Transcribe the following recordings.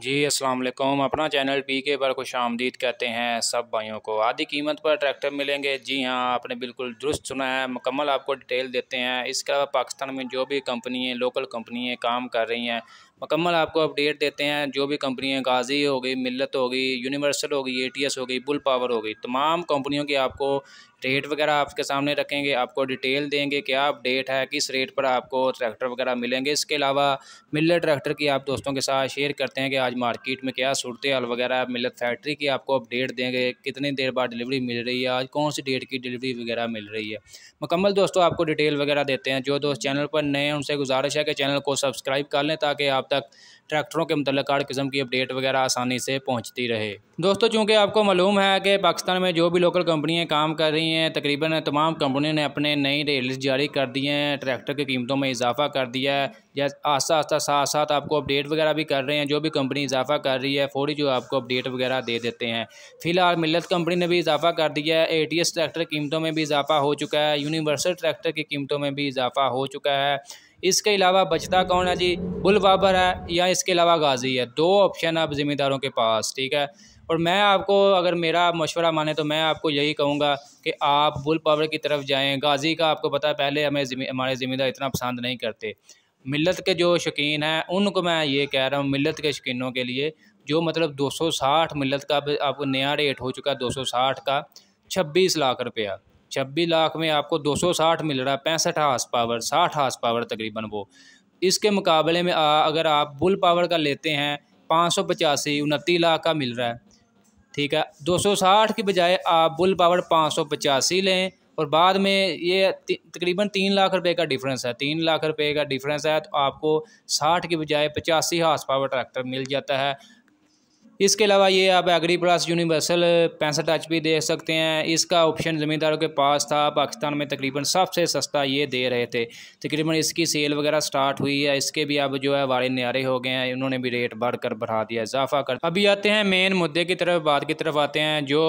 जी अस्सलाम वालेकुम अपना चैनल पी के पर खुश आमदीद कहते हैं सब भाइयों को आधी कीमत पर ट्रैक्टर मिलेंगे जी हाँ आपने बिल्कुल दुरुस्त सुना है मुकम्मल आपको डिटेल देते हैं इसके अलावा पाकिस्तान में जो भी कंपनी है लोकल कंपनी है काम कर रही हैं मकम्मल आपको अपडेट देते हैं जो भी कंपनियाँ गाजी हो गई मिलत हो गई यूनिवर्सल हो गई ए हो गई बुल पावर हो गई तमाम कंपनियों की आपको रेट वगैरह आपके सामने रखेंगे आपको डिटेल देंगे क्या अपडेट है किस रेट पर आपको ट्रैक्टर वगैरह मिलेंगे इसके अलावा मिलत ट्रैक्टर की आप दोस्तों के साथ शेयर करते हैं कि आज मार्केट में क्या सूरत हाल वगैरह मिलत फैक्ट्री की आपको अपडेट देंगे कितनी देर बाद डिलीवरी मिल रही है आज कौन सी डेट की डिलीवरी वगैरह मिल रही है मुकम्मल दोस्तों आपको डिटेल वगैरह देते हैं जो दोस्त चैनल पर नए हैं उनसे गुजारिश है कि चैनल को सब्सक्राइब कर लें ताकि आप तक ट्रैक्टरों के मतलब हर किस्म की अपडेट वगैरह आसानी से पहुँचती रहे दोस्तों चूँकि आपको मालूम है कि पाकिस्तान में जो भी लोकल कंपनियाँ काम कर रही हैं तकरीबन तमाम कंपनियों ने अपने नई रेल्स जारी कर दी हैं ट्रैक्टर की कीमतों में इजाफा कर दिया है या आस्ता आस्ता साथ साथ आपको अपडेट वगैरह भी कर रहे हैं जो भी कंपनी इजाफा कर रही है फौरी जो आपको अपडेट वगैरह दे देते हैं फिलहाल मिलत कंपनी ने भी इजाफा कर दिया है ए टी एस ट्रैक्टर कीमतों में भी इजाफा हो चुका है यूनिवर्सल ट्रैक्टर की कीमतों में भी इजाफा हो चुका है इसके अलावा बचता कौन है जी बुल बाबर है या इसके अलावा गाजी है दो ऑप्शन है आप ज़िम्मेदारों के पास ठीक है और मैं आपको अगर मेरा मशवरा माने तो मैं आपको यही कहूँगा कि आप बुल बाबर की तरफ जाएँ गाजी का आपको पता है पहले हमें हमारे ज़िम्मेदार इतना पसंद नहीं करते मिलत के जो शौकीन हैं उनको मैं ये कह रहा हूँ मिलत के शौकीनों के लिए जो मतलब 260 मिलत का आपको नया रेट हो चुका है साठ का 26 लाख रुपया छब्बीस लाख में आपको 260 मिल रहा है पैंसठ हार्स पावर साठ हार्स पावर तकरीबन वो इसके मुकाबले में आ, अगर आप बुल पावर का लेते हैं पाँच सौ पचासी उनतीस लाख का मिल रहा है ठीक है 260 की बजाय आप बुल पावर पाँच सौ पचासी लें और बाद में ये तकरीबन तीन लाख रुपए का डिफरेंस है तीन लाख रुपए का डिफरेंस है तो आपको साठ की बजाय पचासी हार्स पावर ट्रैक्टर मिल जाता है इसके अलावा ये आप एग्री प्लस यूनिवर्सल पैंसठ एच देख सकते हैं इसका ऑप्शन ज़मींदारों के पास था पाकिस्तान में तकरीबन सबसे सस्ता ये दे रहे थे तकरीबन इसकी सेल वगैरह स्टार्ट हुई है इसके भी अब जो है वाले न्यारे हो गए हैं उन्होंने भी रेट बढ़कर बढ़ा दिया इजाफा कर अभी आते हैं मेन मुद्दे की तरफ बात की तरफ आते हैं जो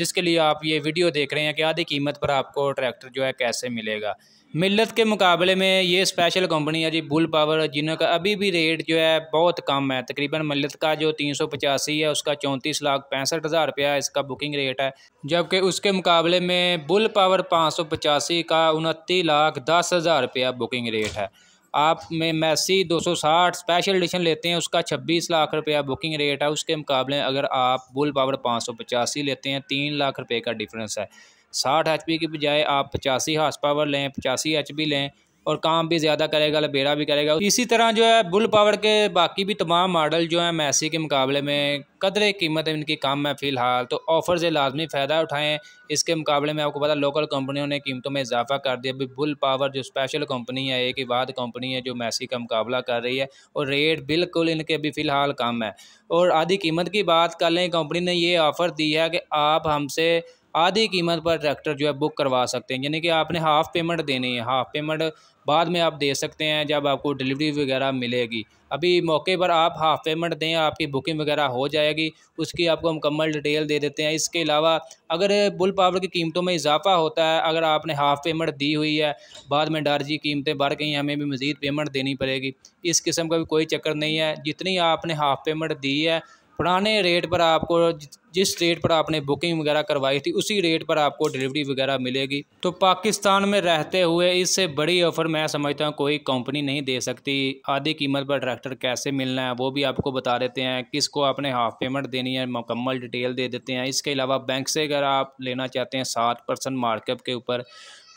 जिसके लिए आप ये वीडियो देख रहे हैं कि आधी कीमत पर आपको ट्रैक्टर जो है कैसे मिलेगा मिलत के मुकाबले में ये स्पेशल कंपनी है जी बुल पावर जिनका अभी भी रेट जो है बहुत कम है तकरीबन मिलत का जो तीन सौ पचासी है उसका चौंतीस लाख पैंसठ हज़ार रुपया इसका बुकिंग रेट है जबकि उसके मुकाबले में बुल पावर पाँच सौ पचासी का उनतीस लाख दस हज़ार रुपया बुकिंग रेट है आप में मैसी दो सौ साठ स्पेशल एडिशन लेते हैं उसका छब्बीस लाख रुपया बुकिंग रेट है उसके मुकाबले अगर आप बुल पावर पाँच सौ पचासी लेते हैं तीन लाख रुपये का डिफरेंस है साठ एच की बजाय आप पचासी हार्स पावर लें पचासी एच लें और काम भी ज़्यादा करेगा लबेड़ा भी करेगा इसी तरह जो है बुल पावर के बाकी भी तमाम मॉडल जो हैं मैसी के मुकाबले में कदर कीमत इनकी कम है फ़िलहाल तो ऑफ़र से लाजमी फ़ायदा उठाएं इसके मुकाबले में आपको पता लोकल कंपनियों ने कीमतों में इजाफा कर दिया अभी बुल पावर जो स्पेशल कंपनी है एक ही बात कंपनी है जो मैसी का मुकाबला कर रही है और रेट बिल्कुल इनके अभी फ़िलहाल कम है और आधी कीमत की बात कर लें कंपनी ने ये ऑफ़र दी है कि आप हमसे आधी कीमत पर ट्रैक्टर जो है बुक करवा सकते हैं यानी कि आपने हाफ़ पेमेंट देनी है हाफ़ पेमेंट बाद में आप दे सकते हैं जब आपको डिलीवरी वगैरह मिलेगी अभी मौके पर आप हाफ़ पेमेंट दें आपकी बुकिंग वगैरह हो जाएगी उसकी आपको मुकम्मल डिटेल दे देते हैं इसके अलावा अगर बुल पावर की कीमतों में इजाफा होता है अगर आपने हाफ़ पेमेंट दी हुई है बाद में डर जी कीमतें बढ़ गई हमें भी मज़ीद पेमेंट देनी पड़ेगी इस किस्म का भी कोई चक्कर नहीं है जितनी आपने हाफ़ पेमेंट दी है पुराने रेट पर आपको जिस रेट पर आपने बुकिंग वगैरह करवाई थी उसी रेट पर आपको डिलीवरी वगैरह मिलेगी तो पाकिस्तान में रहते हुए इससे बड़ी ऑफ़र मैं समझता हूँ कोई कंपनी नहीं दे सकती आधी कीमत पर ट्रैक्टर कैसे मिलना है वो भी आपको बता देते हैं किसको आपने हाफ़ पेमेंट देनी है मुकम्मल डिटेल दे देते हैं इसके अलावा बैंक से अगर आप लेना चाहते हैं सात परसेंट मार्कअप के ऊपर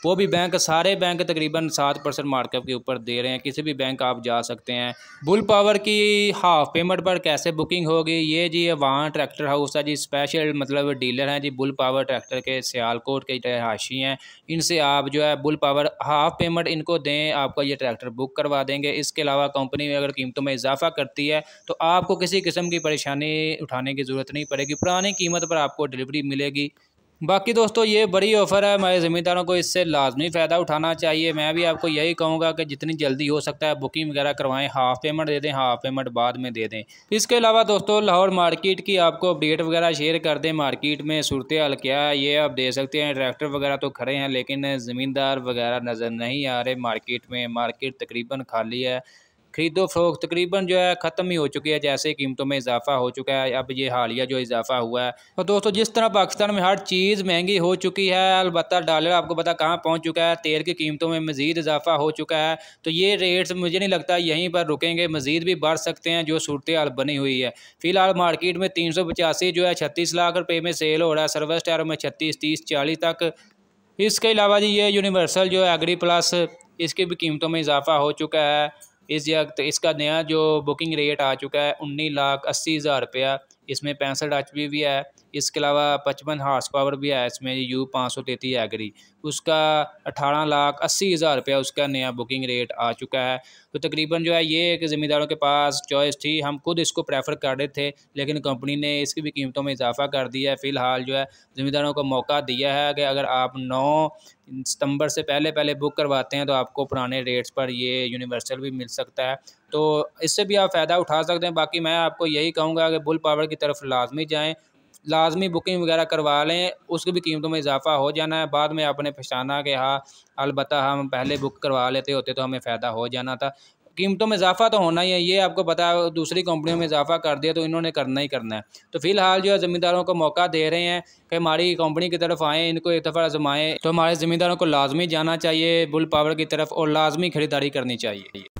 वो भी बैंक सारे बैंक तकरीबन सात परसेंट मार्कअप के ऊपर दे रहे हैं किसी भी बैंक आप जा सकते हैं बुल पावर की हाफ पेमेंट पर कैसे बुकिंग होगी ये जी वहाँ ट्रैक्टर हाउस है जी स्पेशल मतलब डीलर हैं जी बुल पावर ट्रैक्टर के सियालकोट के रहाशी हैं इनसे आप जो है बुल पावर हाफ पेमेंट इनको दें आपका ये ट्रैक्टर बुक करवा देंगे इसके अलावा कंपनी अगर कीमतों में इजाफा करती है तो आपको किसी किस्म की परेशानी उठाने की ज़रूरत नहीं पड़ेगी पुरानी कीमत पर आपको डिलीवरी मिलेगी बाकी दोस्तों ये बड़ी ऑफ़र है हमारे ज़मींदारों को इससे लाजमी फ़ायदा उठाना चाहिए मैं भी आपको यही कहूँगा कि जितनी जल्दी हो सकता है बुकिंग वगैरह करवाएं हाफ़ पेमेंट दे दें हाफ़ पेमेंट बाद में दे दें इसके अलावा दोस्तों लाहौर मार्केट की आपको अपडेट वगैरह शेयर कर दें मार्केट में सूरत हाल क्या है ये आप दे सकते हैं ट्रैक्टर वगैरह तो खड़े हैं लेकिन ज़मींदार वगैरह नज़र नहीं आ रहे मार्केट में मार्केट तकरीबन खाली है खरीदो फरोख्त तकरीबन जो है ख़त्म ही हो चुकी है जैसे कीमतों में इजाफा हो चुका है अब ये हालिया जो इजाफा हुआ है तो दोस्तों जिस तरह पाकिस्तान में हर चीज़ महंगी हो चुकी है अलबत् डॉलर आपको पता कहाँ पहुँच चुका है तेल की कीमतों में मज़ीद इजाफा हो चुका है तो ये रेट्स मुझे नहीं लगता यहीं पर रुकेंगे मज़ीद भी बढ़ सकते हैं जो सूरत हाल बनी हुई है फ़िलहाल मार्केट में तीन सौ पचासी जो है छत्तीस लाख रुपये में सेल हो रहा है सर्वस टायर में छत्तीस तीस चालीस तक इसके अलावा जी ये यूनिवर्सल जो है एग्री प्लस इसकी भी कीमतों में इजाफा हो चुका है इस वक्त इसका नया जो बुकिंग रेट आ चुका है उन्नीस लाख अस्सी हज़ार रुपया इसमें पैंसठ एच पी भी है इसके अलावा पचपन हार्स पावर भी है इसमें यू पाँच सौ तैतीस एगरी उसका अठारह लाख अस्सी हज़ार रुपया उसका नया बुकिंग रेट आ चुका है तो तकरीबन जो है ये एक ज़िम्मेदारों के पास चॉइस थी हम खुद इसको प्रेफर कर रहे थे लेकिन कंपनी ने इसकी भी कीमतों में इजाफा कर दिया है फ़िलहाल जो है ज़मींदारों को मौका दिया है कि अगर आप नौ सितंबर से पहले पहले बुक करवाते हैं तो आपको पुराने रेट्स पर ये यूनिवर्सल भी मिल सकता है तो इससे भी आप फ़ायदा उठा सकते हैं बाकी मैं आपको यही कहूँगा कि बुल पावर की तरफ लाजमी जाएँ लाजमी बुकिंग वगैरह करवा लें उसकी भी कीमतों में इजाफा हो जाना है बाद में आपने पहचाना कि हाँ अलबत् हम पहले बुक करवा लेते होते तो हमें फ़ायदा हो जाना था कीमतों में इजाफा तो होना ही है ये आपको पता है दूसरी कंपनियों में इजाफा कर दिया तो इन्होंने करना ही करना है तो फिलहाल जो है ज़मींदारों को मौका दे रहे हैं कि हमारी कंपनी की तरफ आएँ इनको एक दफ़ा आजमाएँ तो हमारे ज़मींदारों को लाजमी जाना चाहिए बुल पावर की तरफ और लाजमी ख़रीदारी करनी चाहिए